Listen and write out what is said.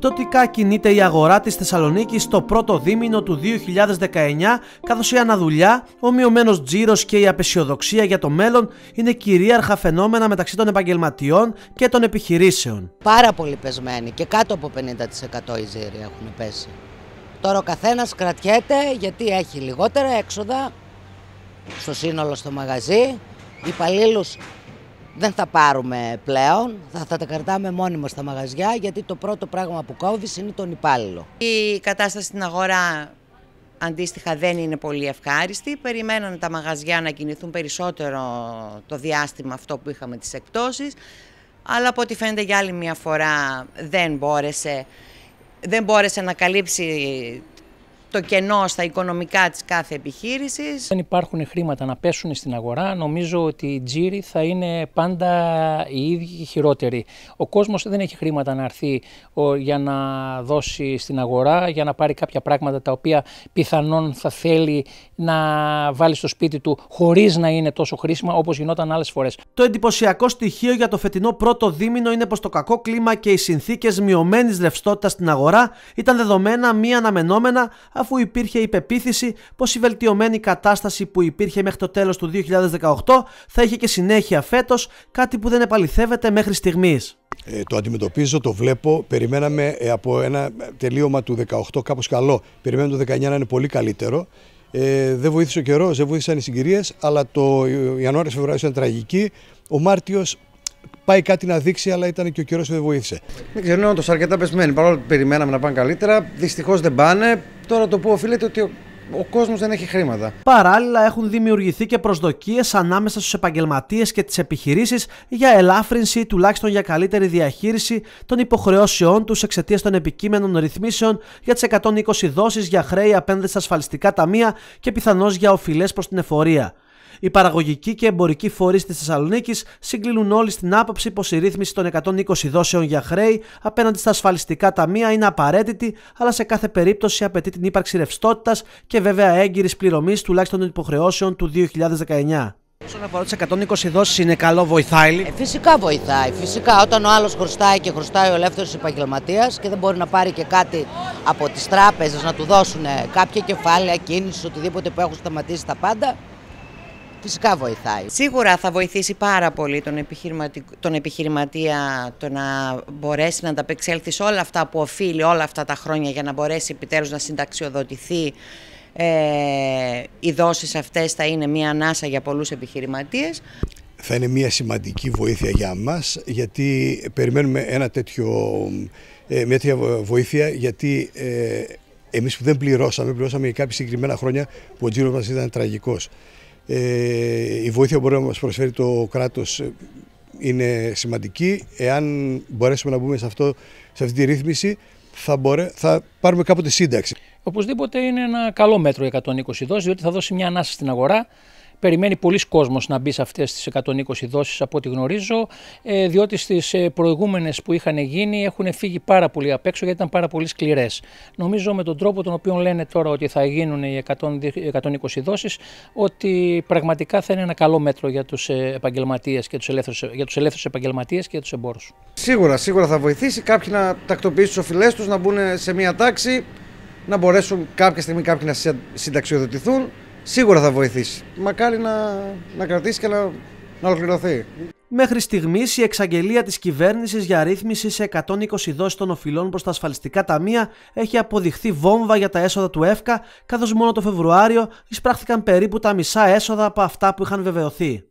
πτωτικά κινείται η αγορά της Θεσσαλονίκης το πρώτο δίμηνο του 2019 καθώς η αναδουλειά, ο μειωμένος τζίρος και η απεσιοδοξία για το μέλλον είναι κυρίαρχα φαινόμενα μεταξύ των επαγγελματιών και των επιχειρήσεων. Πάρα πολύ πεσμένοι και κάτω από 50% οι ζήροι έχουν πέσει. Τώρα ο καθένας κρατιέται γιατί έχει λιγότερα έξοδα στο σύνολο στο μαγαζί, υπαλλήλους δεν θα πάρουμε πλέον, θα, τα κρατάμε μόνιμα στα μαγαζιά γιατί το πρώτο πράγμα που κόβεις είναι τον υπάλληλο. Η κατάσταση στην αγορά αντίστοιχα δεν είναι πολύ ευχάριστη. Περιμέναν τα μαγαζιά να κινηθούν περισσότερο το διάστημα αυτό που είχαμε τις εκπτώσεις. Αλλά από ό,τι φαίνεται για άλλη μια φορά δεν μπόρεσε, δεν μπόρεσε να καλύψει το κενό στα οικονομικά της κάθε επιχείρησης. Δεν υπάρχουν χρήματα να πέσουν στην αγορά. Νομίζω ότι οι τζίροι θα είναι πάντα οι ίδιοι χειρότεροι. Ο κόσμος δεν έχει χρήματα να έρθει για να δώσει στην αγορά, για να πάρει κάποια πράγματα τα οποία πιθανόν θα θέλει να βάλει στο σπίτι του χωρίς να είναι τόσο χρήσιμα όπως γινόταν άλλες φορές. Το εντυπωσιακό στοιχείο για το φετινό πρώτο δίμηνο είναι πως το κακό κλίμα και οι συνθήκες μειωμένης ρευστότητας στην αγορά ήταν δεδομένα μη αναμενόμενα αφού υπήρχε η πεποίθηση πως η βελτιωμένη κατάσταση που υπήρχε μέχρι το τέλος του 2018 θα είχε και συνέχεια φέτος, κάτι που δεν επαληθεύεται μέχρι στιγμής. Ε, το αντιμετωπίζω, το βλέπω. Περιμέναμε ε, από ένα τελείωμα του 2018 κάπως καλό. περιμέναμε το 2019 να είναι πολύ καλύτερο. Ε, δεν βοήθησε ο καιρός, δεν βοήθησαν οι συγκυρίες, αλλά το Ιανουάριο-Φεβρουάριο ήταν τραγική. Ο Μάρτιος πάει κάτι να δείξει, αλλά ήταν και ο καιρός που δεν βοήθησε. Δεν ξέρω, είναι όντως αρκετά πεσμένοι. Παρόλο που περιμέναμε να πάνε καλύτερα, δυστυχώς δεν πάνε. Τώρα το που οφείλεται ότι ο, ο κόσμος δεν έχει χρήματα. Παράλληλα, έχουν δημιουργηθεί και προσδοκίες ανάμεσα στους επαγγελματίες και τις επιχειρήσεις για ελάφρυνση ή τουλάχιστον για καλύτερη διαχείριση των υποχρεώσεών τους εξαιτίας των επικείμενων ρυθμίσεων για τις 120 δόσεις για χρέη απέναντι στα ασφαλιστικά ταμεία και πιθανώς για οφειλές προς την εφορία. Οι παραγωγικοί και εμπορικοί φορείς της Θεσσαλονίκης συγκλίνουν όλοι στην άποψη πως η ρύθμιση των 120 δόσεων για χρέη απέναντι στα ασφαλιστικά ταμεία είναι απαραίτητη, αλλά σε κάθε περίπτωση απαιτεί την ύπαρξη ρευστότητας και βέβαια έγκυρης πληρωμής τουλάχιστον των υποχρεώσεων του 2019. Όσον αφορά τις 120 δόσεις, είναι καλό, βοηθάει. Ε, φυσικά βοηθάει. Φυσικά, όταν ο άλλος χρωστάει και χρωστάει ο ελεύθερος επαγγελματίας και δεν μπορεί να πάρει και κάτι από τις τράπεζες να του δώσουν κάποια κεφάλαια, κίνηση, οτιδήποτε που έχουν σταματήσει τα πάντα, φυσικά βοηθάει. Σίγουρα θα βοηθήσει πάρα πολύ τον, επιχειρηματι... τον επιχειρηματία το να μπορέσει να ανταπεξέλθει σε όλα αυτά που οφείλει όλα αυτά τα χρόνια για να μπορέσει επιτέλους να συνταξιοδοτηθεί. Ε, οι δόσεις αυτές θα είναι μια ανάσα για πολλούς επιχειρηματίες. Θα είναι μια σημαντική βοήθεια για μας γιατί περιμένουμε ένα τέτοιο, ε, μια τέτοια βοήθεια γιατί ε, εμείς που δεν πληρώσαμε, πληρώσαμε για κάποια συγκεκριμένα χρόνια που ο τζίρος μας ήταν τραγικός. Ε, η βοήθεια που μπορεί να μας προσφέρει το κράτος ε, είναι σημαντική. Εάν μπορέσουμε να μπούμε σε, αυτό, σε αυτή τη ρύθμιση, θα, μπορέ, θα πάρουμε κάποτε σύνταξη. Οπωσδήποτε είναι ένα καλό μέτρο 120 δόσεις, διότι θα δώσει μια ανάσα στην αγορά περιμένει πολλοί κόσμος να μπει σε αυτές τις 120 δόσεις από ό,τι γνωρίζω, ε, διότι στις ε, προηγούμενες που είχαν γίνει έχουν φύγει πάρα πολύ απ' έξω γιατί ήταν πάρα πολύ σκληρές. Νομίζω με τον τρόπο τον οποίο λένε τώρα ότι θα γίνουν οι 120 δόσεις, ότι πραγματικά θα είναι ένα καλό μέτρο για τους ε, επαγγελματίες και τους ελεύθερους, για τους ελεύθερους επαγγελματίες και για τους εμπόρους. Σίγουρα, σίγουρα θα βοηθήσει κάποιοι να τακτοποιήσουν τους οφειλές τους, να μπουν σε μια τάξη, να μπορέσουν κάποια στιγμή κάποιοι να συνταξιοδοτηθούν σίγουρα θα βοηθήσει. Μακάρι να, να κρατήσει και να, να ολοκληρωθεί. Μέχρι στιγμής η εξαγγελία της κυβέρνησης για ρύθμιση σε 120 δόσεις των οφειλών προς τα ασφαλιστικά ταμεία έχει αποδειχθεί βόμβα για τα έσοδα του ΕΦΚΑ, καθώς μόνο το Φεβρουάριο εισπράχθηκαν περίπου τα μισά έσοδα από αυτά που είχαν βεβαιωθεί.